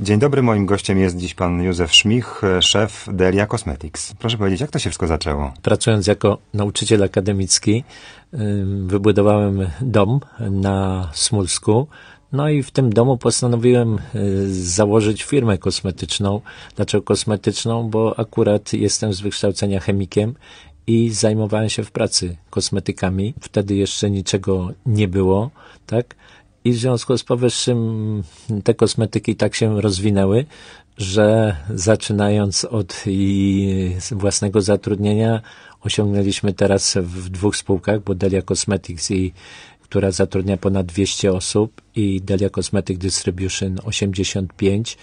Dzień dobry, moim gościem jest dziś pan Józef Szmich, szef Delia Cosmetics. Proszę powiedzieć, jak to się wszystko zaczęło? Pracując jako nauczyciel akademicki, wybudowałem dom na Smulsku. No i w tym domu postanowiłem y, założyć firmę kosmetyczną. Dlaczego kosmetyczną? Bo akurat jestem z wykształcenia chemikiem i zajmowałem się w pracy kosmetykami. Wtedy jeszcze niczego nie było, tak? I w związku z powyższym te kosmetyki tak się rozwinęły, że zaczynając od własnego zatrudnienia osiągnęliśmy teraz w dwóch spółkach, bo Delia Cosmetics i która zatrudnia ponad 200 osób i Delia Cosmetic Distribution 85.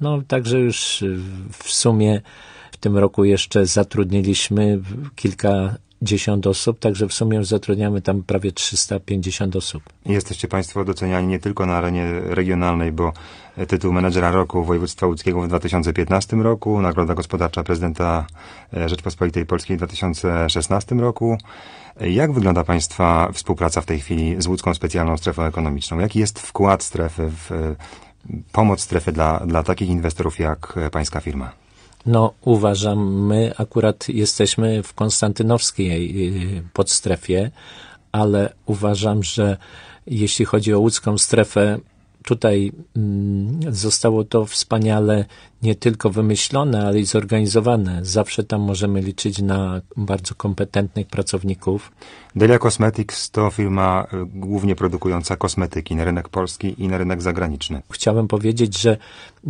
No także już w sumie w tym roku jeszcze zatrudniliśmy kilka 50 osób, także w sumie zatrudniamy tam prawie 350 osób. Jesteście Państwo doceniani nie tylko na arenie regionalnej, bo tytuł menedżera roku województwa łódzkiego w 2015 roku, nagroda gospodarcza prezydenta Rzeczpospolitej Polskiej w 2016 roku. Jak wygląda Państwa współpraca w tej chwili z łódzką specjalną strefą ekonomiczną? Jaki jest wkład strefy w pomoc strefy dla, dla takich inwestorów jak Pańska firma? No, uważam, my akurat jesteśmy w konstantynowskiej e, podstrefie, ale uważam, że jeśli chodzi o łódzką strefę, tutaj mm, zostało to wspaniale nie tylko wymyślone, ale i zorganizowane. Zawsze tam możemy liczyć na bardzo kompetentnych pracowników. Delia Cosmetics to firma y, głównie produkująca kosmetyki na rynek polski i na rynek zagraniczny. Chciałem powiedzieć, że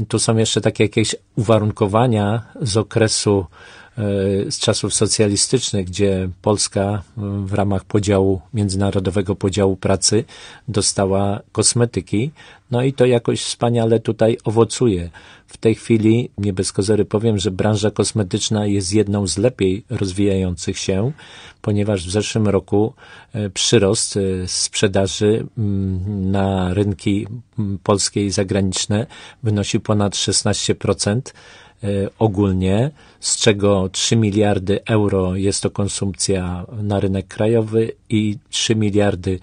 tu są jeszcze takie jakieś uwarunkowania z okresu E, z czasów socjalistycznych, gdzie Polska w ramach podziału, międzynarodowego podziału pracy dostała kosmetyki. No i to jakoś wspaniale tutaj owocuje. W tej chwili, nie bez kozery powiem, że branża kosmetyczna jest jedną z lepiej rozwijających się, ponieważ w zeszłym roku e, przyrost e, sprzedaży na rynki polskie i zagraniczne wynosił ponad 16%. E, ogólnie, z czego 3 miliardy euro jest to konsumpcja na rynek krajowy i 3 miliardy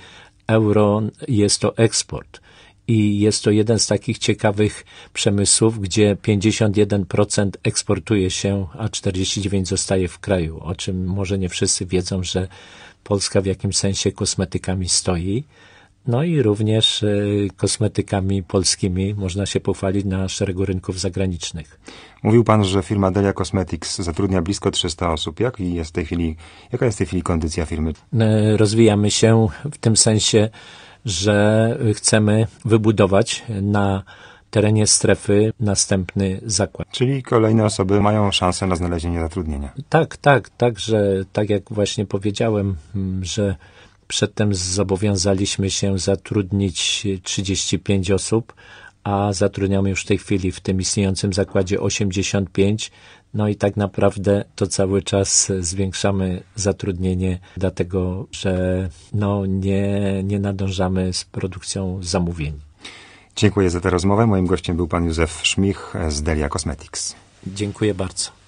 euro jest to eksport. I jest to jeden z takich ciekawych przemysłów, gdzie 51% eksportuje się, a 49% zostaje w kraju, o czym może nie wszyscy wiedzą, że Polska w jakimś sensie kosmetykami stoi. No i również e, kosmetykami polskimi można się pochwalić na szeregu rynków zagranicznych. Mówił Pan, że firma Delia Cosmetics zatrudnia blisko 300 osób. Jak jest w tej chwili, jaka jest w tej chwili kondycja firmy? E, rozwijamy się w tym sensie, że chcemy wybudować na terenie strefy następny zakład. Czyli kolejne osoby mają szansę na znalezienie zatrudnienia. Tak, tak, także tak jak właśnie powiedziałem, że Przedtem zobowiązaliśmy się zatrudnić 35 osób, a zatrudniamy już w tej chwili w tym istniejącym zakładzie 85. No i tak naprawdę to cały czas zwiększamy zatrudnienie, dlatego że no nie, nie nadążamy z produkcją zamówień. Dziękuję za tę rozmowę. Moim gościem był pan Józef Szmich z Delia Cosmetics. Dziękuję bardzo.